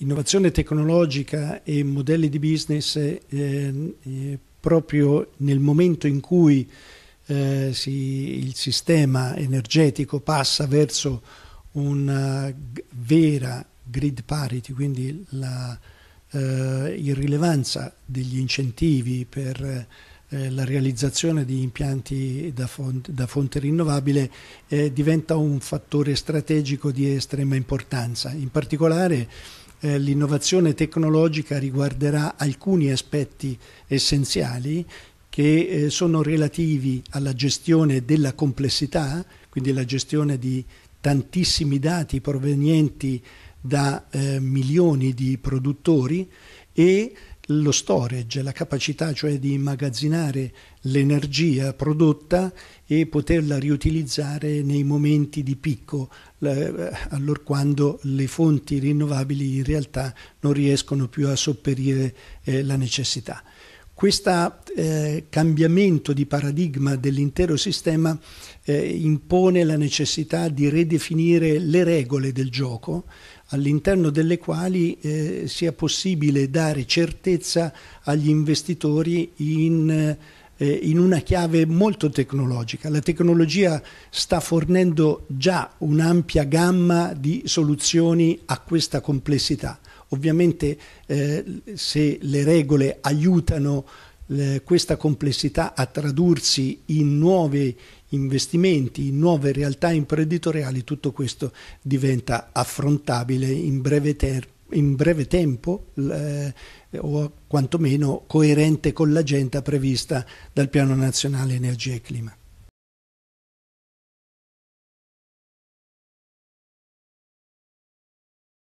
Innovazione tecnologica e modelli di business eh, eh, proprio nel momento in cui eh, si, il sistema energetico passa verso una eh, vera grid parity, quindi la eh, irrilevanza degli incentivi per eh, la realizzazione di impianti da fonte, da fonte rinnovabile diventa un fattore strategico di estrema importanza. In particolare eh, l'innovazione tecnologica riguarderà alcuni aspetti essenziali che eh, sono relativi alla gestione della complessità, quindi la gestione di tantissimi dati provenienti da eh, milioni di produttori e lo storage, la capacità cioè di immagazzinare l'energia prodotta e poterla riutilizzare nei momenti di picco, eh, allora quando le fonti rinnovabili in realtà non riescono più a sopperire eh, la necessità. Questo eh, cambiamento di paradigma dell'intero sistema eh, impone la necessità di ridefinire le regole del gioco all'interno delle quali eh, sia possibile dare certezza agli investitori in eh, in una chiave molto tecnologica. La tecnologia sta fornendo già un'ampia gamma di soluzioni a questa complessità. Ovviamente eh, se le regole aiutano eh, questa complessità a tradursi in nuovi investimenti, in nuove realtà imprenditoriali, tutto questo diventa affrontabile in breve, in breve tempo eh, o quantomeno coerente con l'agenda prevista dal Piano Nazionale Energia e Clima.